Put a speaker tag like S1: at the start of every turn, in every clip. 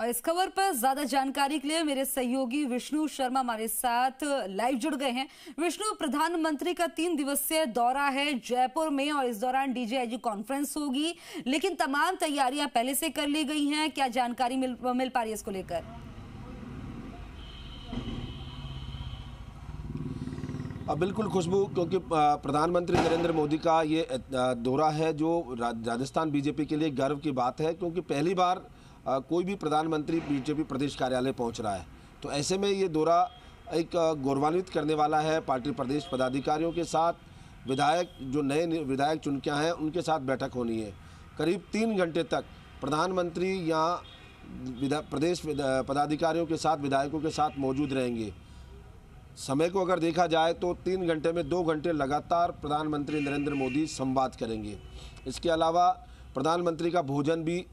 S1: और इस खबर पर ज्यादा जानकारी के लिए मेरे सहयोगी विष्णु शर्मा हमारे साथ लाइव जुड़ गए हैं विष्णु प्रधानमंत्री का तीन दिवसीय दौरा है जयपुर में और इस दौरान डीजीआईजी कॉन्फ्रेंस होगी लेकिन तमाम तैयारियां पहले से कर ली गई हैं क्या जानकारी मिल, मिल पा रही है इसको लेकर
S2: बिल्कुल खुशबू क्योंकि प्रधानमंत्री नरेंद्र मोदी का ये दौरा है जो राजस्थान बीजेपी के लिए गर्व की बात है क्योंकि पहली बार कोई भी प्रधानमंत्री बीजेपी प्रदेश कार्यालय पहुंच रहा है तो ऐसे में ये दौरा एक गौरवान्वित करने वाला है पार्टी प्रदेश पदाधिकारियों के साथ विधायक जो नए विधायक चुन के हैं उनके साथ बैठक होनी है करीब तीन घंटे तक प्रधानमंत्री यहाँ प्रदेश पदाधिकारियों के साथ विधायकों के साथ मौजूद रहेंगे समय को अगर देखा जाए तो तीन घंटे में दो घंटे लगातार प्रधानमंत्री नरेंद्र मोदी संवाद करेंगे इसके अलावा प्रधानमंत्री का भोजन भी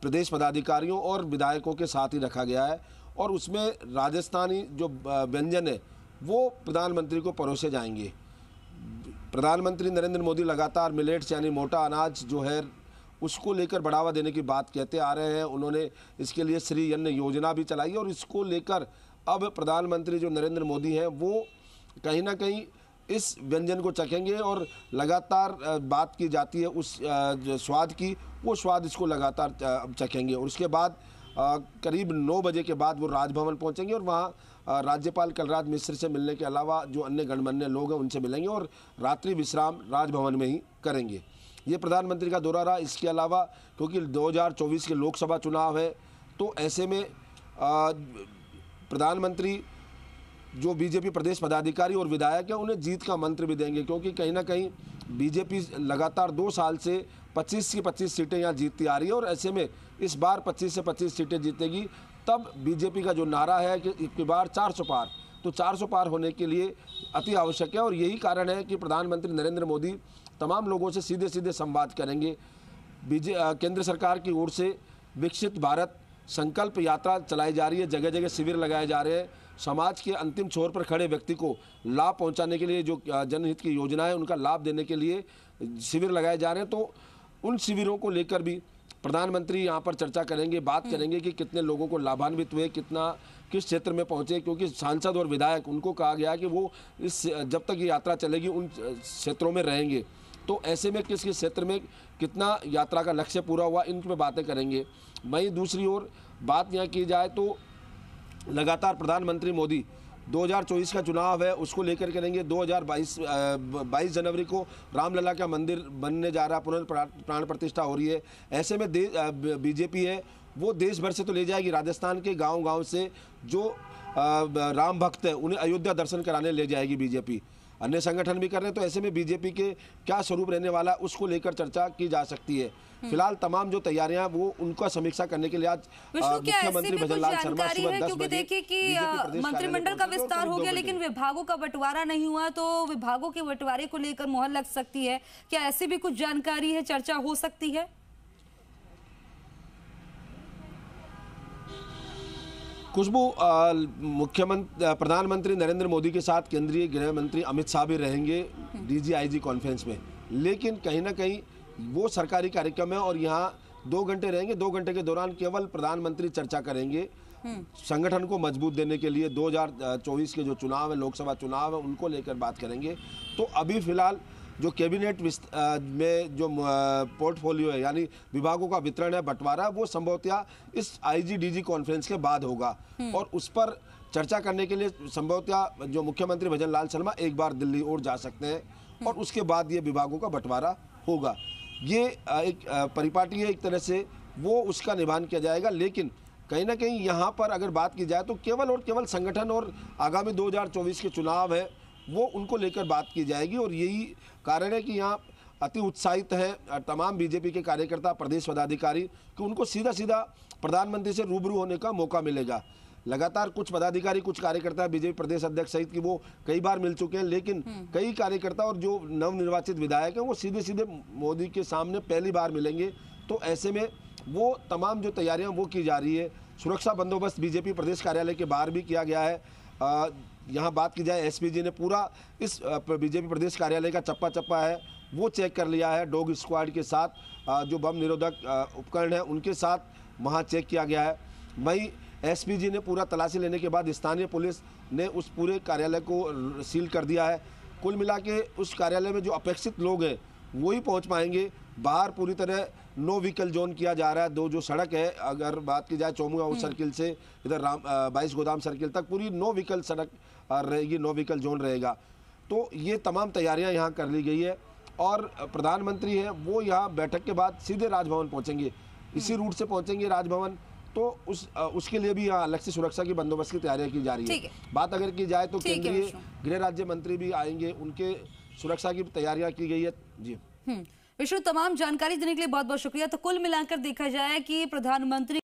S2: प्रदेश पदाधिकारियों और विधायकों के साथ ही रखा गया है और उसमें राजस्थानी जो व्यंजन है वो प्रधानमंत्री को परोसे जाएंगे प्रधानमंत्री नरेंद्र मोदी लगातार मिलेट्स यानी मोटा अनाज जो है उसको लेकर बढ़ावा देने की बात कहते आ रहे हैं उन्होंने इसके लिए श्री अन्न योजना भी चलाई और इसको लेकर अब प्रधानमंत्री जो नरेंद्र मोदी हैं वो कहीं ना कहीं इस व्यंजन को चखेंगे और लगातार बात की जाती है उस स्वाद की वो स्वाद इसको लगातार चखेंगे और उसके बाद करीब नौ बजे के बाद वो राजभवन पहुंचेंगे और वहाँ राज्यपाल कलराज मिश्र से मिलने के अलावा जो अन्य गणमान्य लोग हैं उनसे मिलेंगे और रात्रि विश्राम राजभवन में ही करेंगे ये प्रधानमंत्री का दौरा रहा इसके अलावा क्योंकि 2024 के लोकसभा चुनाव है तो ऐसे में प्रधानमंत्री जो बीजेपी प्रदेश पदाधिकारी और विधायक हैं उन्हें जीत का मंत्र भी देंगे क्योंकि कहीं ना कहीं बीजेपी लगातार दो साल से 25 की 25 सीटें यहाँ जीतती आ रही है और ऐसे में इस बार 25 से 25 सीटें जीतेगी तब बीजेपी का जो नारा है कि इस बार सौ पार तो सौ पार होने के लिए अति आवश्यक है और यही कारण है कि प्रधानमंत्री नरेंद्र मोदी तमाम लोगों से सीधे सीधे संवाद करेंगे बीजे केंद्र सरकार की ओर से विकसित भारत संकल्प यात्रा चलाई जा रही है जगह जगह शिविर लगाए जा रहे हैं समाज के अंतिम छोर पर खड़े व्यक्ति को लाभ पहुंचाने के लिए जो जनहित की योजना है उनका लाभ देने के लिए शिविर लगाए जा रहे हैं तो उन शिविरों को लेकर भी प्रधानमंत्री यहाँ पर चर्चा करेंगे बात हम्म। करेंगे कि कितने लोगों को लाभान्वित हुए कितना किस क्षेत्र में पहुँचे क्योंकि सांसद और विधायक उनको कहा गया कि वो इस जब तक ये यात्रा चलेगी उन क्षेत्रों में रहेंगे तो ऐसे में किस किस क्षेत्र में कितना यात्रा का लक्ष्य पूरा हुआ इन पर बातें करेंगे वहीं दूसरी ओर बात यहाँ की जाए तो लगातार प्रधानमंत्री मोदी 2024 का चुनाव है उसको लेकर करेंगे 2022 22 जनवरी को रामलला का मंदिर बनने जा रहा पुनः प्राण प्रतिष्ठा हो रही है ऐसे में बीजेपी है वो देश भर से तो ले जाएगी राजस्थान के गांव गांव से जो राम भक्त हैं उन्हें अयोध्या दर्शन कराने ले जाएगी बीजेपी अन्य संगठन भी कर रहे हैं तो ऐसे में बीजेपी के क्या स्वरूप रहने वाला उसको लेकर चर्चा की जा सकती है हम्म। फिलहाल तमाम जो तैयारियां वो उनका समीक्षा करने के लिए आज मुख्यमंत्री भजन लाल शर्मा सुबह दस बजे देखिए मंत्रिमंडल का विस्तार हो गया लेकिन
S1: विभागों का बंटवारा नहीं हुआ तो विभागों के बंटवारे को लेकर मोहर लग सकती है क्या ऐसी भी कुछ जानकारी है चर्चा हो सकती है
S2: खुशबू मुख्यमंत्री प्रधानमंत्री नरेंद्र मोदी के साथ केंद्रीय गृह मंत्री अमित शाह भी रहेंगे हम्म। डीजीआईजी कॉन्फ्रेंस में लेकिन कहीं ना कहीं वो सरकारी कार्यक्रम है और यहाँ दो घंटे रहेंगे दो घंटे के दौरान केवल प्रधानमंत्री चर्चा करेंगे हम्म। संगठन को मजबूत देने के लिए 2024 के जो चुनाव है लोकसभा चुनाव है उनको लेकर बात करेंगे तो अभी फिलहाल जो कैबिनेट में जो पोर्टफोलियो है यानी विभागों का वितरण है बंटवारा वो संभवतया इस आईजीडीजी कॉन्फ्रेंस के बाद होगा हम्म। और उस पर चर्चा करने के लिए संभवतया जो मुख्यमंत्री भजन लाल शर्मा एक बार दिल्ली और जा सकते हैं हम्म। और उसके बाद ये विभागों का बंटवारा होगा ये एक परिपाटी है एक तरह से वो उसका निभान किया जाएगा लेकिन कहीं ना कहीं यहाँ पर अगर बात की जाए तो केवल और केवल संगठन और आगामी 2024 के चुनाव है वो उनको लेकर बात की जाएगी और यही कारण है कि यहाँ अति उत्साहित हैं तमाम बीजेपी के कार्यकर्ता प्रदेश पदाधिकारी कि उनको सीधा सीधा प्रधानमंत्री से रूबरू होने का मौका मिलेगा लगातार कुछ पदाधिकारी कुछ कार्यकर्ता बीजेपी प्रदेश अध्यक्ष सहित की वो कई बार मिल चुके हैं लेकिन हम्म। कई कार्यकर्ता और जो नवनिर्वाचित विधायक हैं वो सीधे सीधे मोदी के सामने पहली बार मिलेंगे तो ऐसे में वो तमाम जो तैयारियाँ वो की जा रही है सुरक्षा बंदोबस्त बीजेपी प्रदेश कार्यालय के बाहर भी किया गया है यहाँ बात की जाए एस ने पूरा इस बीजेपी प्रदेश कार्यालय का चप्पा चप्पा है वो चेक कर लिया है डॉग स्क्वाड के साथ जो बम निरोधक उपकरण है उनके साथ वहाँ चेक किया गया है वहीं एसपीजी ने पूरा तलाशी लेने के बाद स्थानीय पुलिस ने उस पूरे कार्यालय को सील कर दिया है कुल मिला के उस कार्यालय में जो अपेक्षित लोग हैं वो ही पहुँच पाएंगे बाहर पूरी तरह नो व्हीकल जोन किया जा रहा है दो जो सड़क है अगर बात की जाए चौमुआ हम्म। सर्किल से इधर राम बाईस गोदाम सर्किल तक पूरी नो व्हीकल सड़क रहेगी नो व्हीकल जोन रहेगा तो ये तमाम तैयारियां यहाँ कर ली गई है और प्रधानमंत्री हैं वो यहाँ बैठक के बाद सीधे राजभवन पहुँचेंगे इसी हम्म। रूट से पहुँचेंगे राजभवन तो उस उसके लिए भी अलग से सुरक्षा की बंदोबस्त की तैयारियां की जा रही है बात अगर की जाए तो केंद्रीय गृह राज्य मंत्री भी आएंगे उनके सुरक्षा की तैयारियां की गई है जी विष्णु
S1: हम्म, तमाम जानकारी देने के लिए बहुत बहुत शुक्रिया तो कुल मिलाकर देखा जाए कि प्रधानमंत्री